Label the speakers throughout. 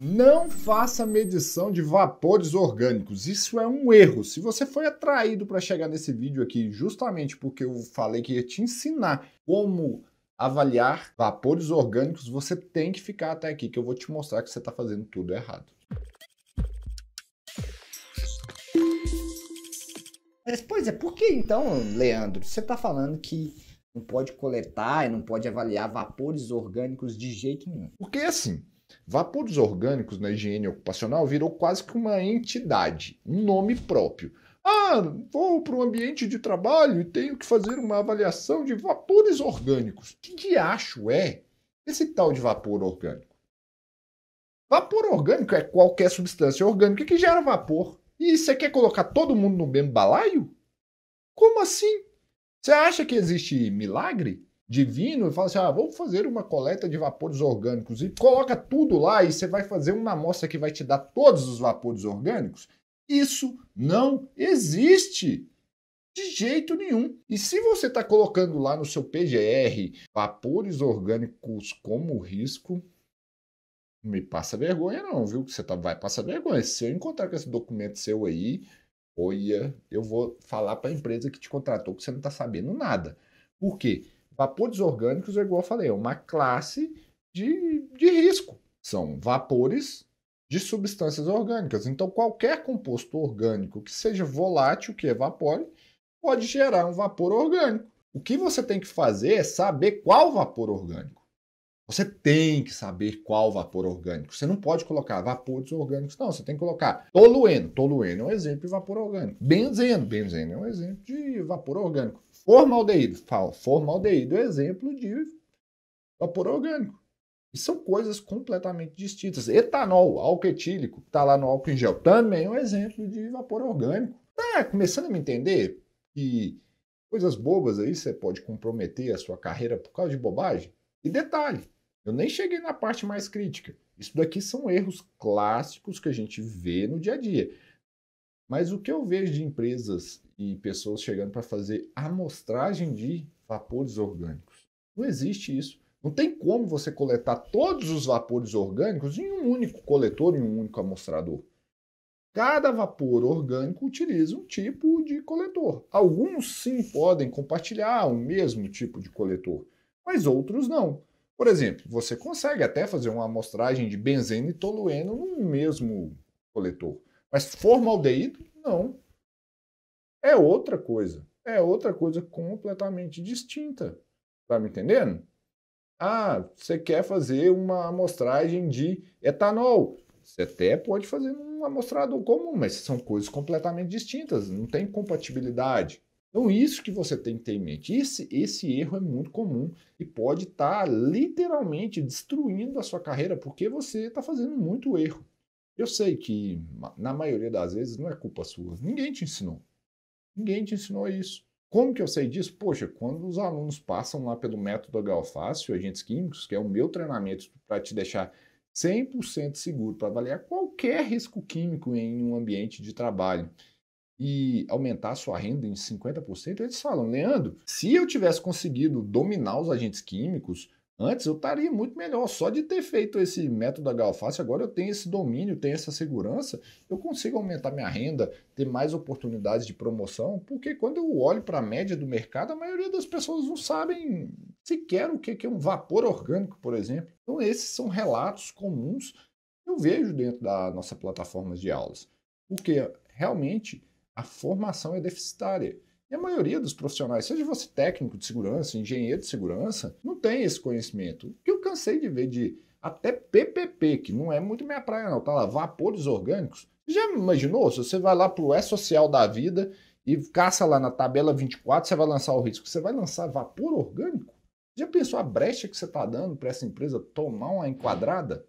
Speaker 1: Não faça medição de vapores orgânicos, isso é um erro. Se você foi atraído para chegar nesse vídeo aqui justamente porque eu falei que ia te ensinar como avaliar vapores orgânicos, você tem que ficar até aqui que eu vou te mostrar que você está fazendo tudo errado. Mas, pois é, por que então, Leandro, você está falando que não pode coletar e não pode avaliar vapores orgânicos de jeito nenhum. Porque assim, vapores orgânicos na higiene ocupacional virou quase que uma entidade, um nome próprio. Ah, vou para o ambiente de trabalho e tenho que fazer uma avaliação de vapores orgânicos. Que diacho é esse tal de vapor orgânico? Vapor orgânico é qualquer substância orgânica que gera vapor. E você quer colocar todo mundo no mesmo balaio? Como assim? Você acha que existe milagre divino? E fala assim: ah, vou fazer uma coleta de vapores orgânicos e coloca tudo lá e você vai fazer uma amostra que vai te dar todos os vapores orgânicos? Isso não existe. De jeito nenhum. E se você está colocando lá no seu PGR vapores orgânicos como risco, não me passa vergonha não, viu? Que você tá, vai passar vergonha. Se eu encontrar com esse documento seu aí, Olha, eu vou falar para a empresa que te contratou que você não está sabendo nada. Por quê? Vapores orgânicos, é igual eu falei, é uma classe de, de risco. São vapores de substâncias orgânicas. Então, qualquer composto orgânico que seja volátil, que evapore, pode gerar um vapor orgânico. O que você tem que fazer é saber qual vapor orgânico. Você tem que saber qual vapor orgânico. Você não pode colocar vapores orgânicos, não. Você tem que colocar tolueno. Tolueno é um exemplo de vapor orgânico. Benzeno. Benzeno é um exemplo de vapor orgânico. Formaldeído. Formaldeído é exemplo de vapor orgânico. E são coisas completamente distintas. Etanol, álcool etílico, que está lá no álcool em gel, também é um exemplo de vapor orgânico. Tá começando a me entender que coisas bobas aí você pode comprometer a sua carreira por causa de bobagem? E detalhe, eu nem cheguei na parte mais crítica. Isso daqui são erros clássicos que a gente vê no dia a dia. Mas o que eu vejo de empresas e pessoas chegando para fazer amostragem de vapores orgânicos? Não existe isso. Não tem como você coletar todos os vapores orgânicos em um único coletor, em um único amostrador. Cada vapor orgânico utiliza um tipo de coletor. Alguns sim podem compartilhar o mesmo tipo de coletor, mas outros não. Por exemplo, você consegue até fazer uma amostragem de benzeno e tolueno no mesmo coletor, mas formaldeído, não. É outra coisa. É outra coisa completamente distinta. Tá me entendendo? Ah, você quer fazer uma amostragem de etanol. Você até pode fazer um amostrado comum, mas são coisas completamente distintas, não tem compatibilidade. Então, isso que você tem que ter em mente. Esse, esse erro é muito comum e pode estar tá, literalmente destruindo a sua carreira porque você está fazendo muito erro. Eu sei que, na maioria das vezes, não é culpa sua. Ninguém te ensinou. Ninguém te ensinou isso. Como que eu sei disso? Poxa, quando os alunos passam lá pelo método Fácil, agentes químicos, que é o meu treinamento para te deixar 100% seguro para avaliar qualquer risco químico em um ambiente de trabalho e aumentar a sua renda em 50%, eles falam, Leandro, se eu tivesse conseguido dominar os agentes químicos, antes eu estaria muito melhor. Só de ter feito esse método da Galface, agora eu tenho esse domínio, tenho essa segurança, eu consigo aumentar minha renda, ter mais oportunidades de promoção, porque quando eu olho para a média do mercado, a maioria das pessoas não sabem sequer o que é um vapor orgânico, por exemplo. Então, esses são relatos comuns que eu vejo dentro da nossa plataforma de aulas. Porque realmente a formação é deficitária. E a maioria dos profissionais, seja você técnico de segurança, engenheiro de segurança, não tem esse conhecimento. O que eu cansei de ver de até PPP, que não é muito minha praia não, tá lá, vapores orgânicos. Já imaginou? Se você vai lá pro E-Social é da vida e caça lá na tabela 24, você vai lançar o risco. Você vai lançar vapor orgânico? Já pensou a brecha que você está dando para essa empresa tomar uma enquadrada?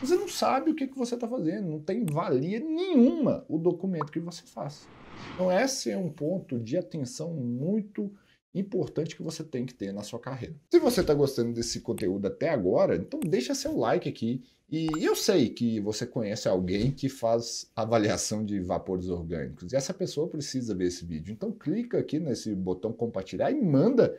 Speaker 1: Você não sabe o que, que você está fazendo, não tem valia nenhuma o documento que você faz. Então, esse é um ponto de atenção muito importante que você tem que ter na sua carreira. Se você está gostando desse conteúdo até agora, então deixa seu like aqui. E eu sei que você conhece alguém que faz avaliação de vapores orgânicos e essa pessoa precisa ver esse vídeo. Então clica aqui nesse botão compartilhar e manda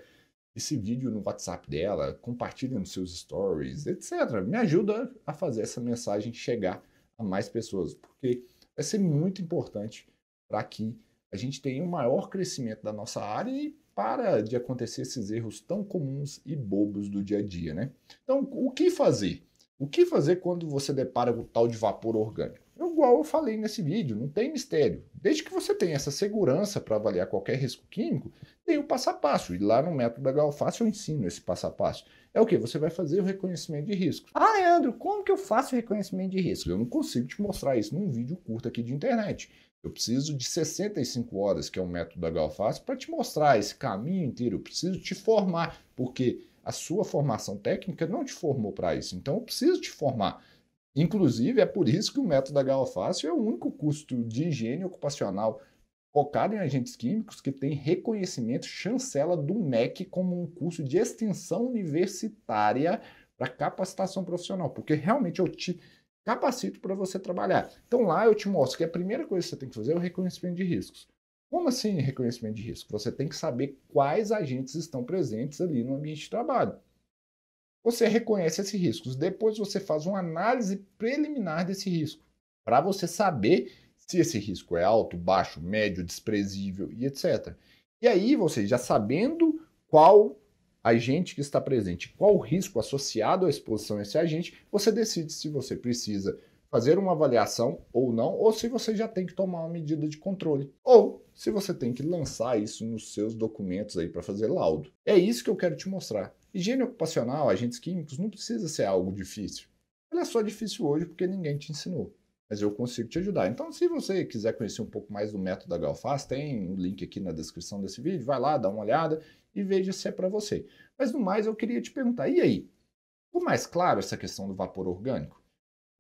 Speaker 1: esse vídeo no WhatsApp dela, compartilhe nos seus stories, etc. Me ajuda a fazer essa mensagem chegar a mais pessoas, porque vai ser muito importante para que a gente tenha um maior crescimento da nossa área e para de acontecer esses erros tão comuns e bobos do dia a dia, né? Então, o que fazer? O que fazer quando você depara com o tal de vapor orgânico? igual eu falei nesse vídeo, não tem mistério. Desde que você tenha essa segurança para avaliar qualquer risco químico, tem o passo a passo. E lá no método da Galface eu ensino esse passo a passo. É o que? Você vai fazer o reconhecimento de risco. Ah, Leandro, como que eu faço o reconhecimento de risco? Eu não consigo te mostrar isso num vídeo curto aqui de internet. Eu preciso de 65 horas, que é o método da Galface, para te mostrar esse caminho inteiro. Eu preciso te formar, porque a sua formação técnica não te formou para isso. Então eu preciso te formar. Inclusive, é por isso que o método da galofácil é o único custo de higiene ocupacional focado em agentes químicos que tem reconhecimento chancela do MEC como um curso de extensão universitária para capacitação profissional, porque realmente eu te capacito para você trabalhar. Então lá eu te mostro que a primeira coisa que você tem que fazer é o reconhecimento de riscos. Como assim reconhecimento de risco? Você tem que saber quais agentes estão presentes ali no ambiente de trabalho. Você reconhece esses riscos. Depois você faz uma análise preliminar desse risco, para você saber se esse risco é alto, baixo, médio, desprezível e etc. E aí você já sabendo qual agente que está presente, qual o risco associado à exposição a esse agente, você decide se você precisa fazer uma avaliação ou não, ou se você já tem que tomar uma medida de controle, ou se você tem que lançar isso nos seus documentos aí para fazer laudo. É isso que eu quero te mostrar. Higiene ocupacional, agentes químicos, não precisa ser algo difícil. Ela é só difícil hoje porque ninguém te ensinou. Mas eu consigo te ajudar. Então, se você quiser conhecer um pouco mais do método da Galfaz, tem um link aqui na descrição desse vídeo. Vai lá, dá uma olhada e veja se é para você. Mas no mais, eu queria te perguntar: e aí? Ficou mais claro é essa questão do vapor orgânico?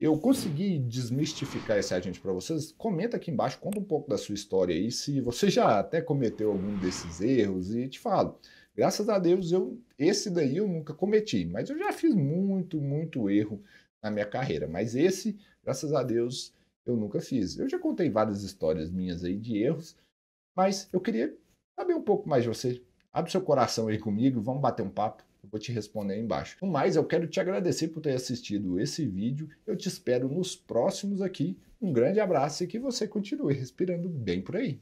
Speaker 1: Eu consegui desmistificar esse agente para vocês? Comenta aqui embaixo, conta um pouco da sua história aí, se você já até cometeu algum desses erros e te falo. Graças a Deus, eu esse daí eu nunca cometi, mas eu já fiz muito, muito erro na minha carreira. Mas esse, graças a Deus, eu nunca fiz. Eu já contei várias histórias minhas aí de erros, mas eu queria saber um pouco mais de você. Abre seu coração aí comigo, vamos bater um papo. Eu vou te responder aí embaixo. No mais, eu quero te agradecer por ter assistido esse vídeo. Eu te espero nos próximos aqui. Um grande abraço e que você continue respirando bem por aí.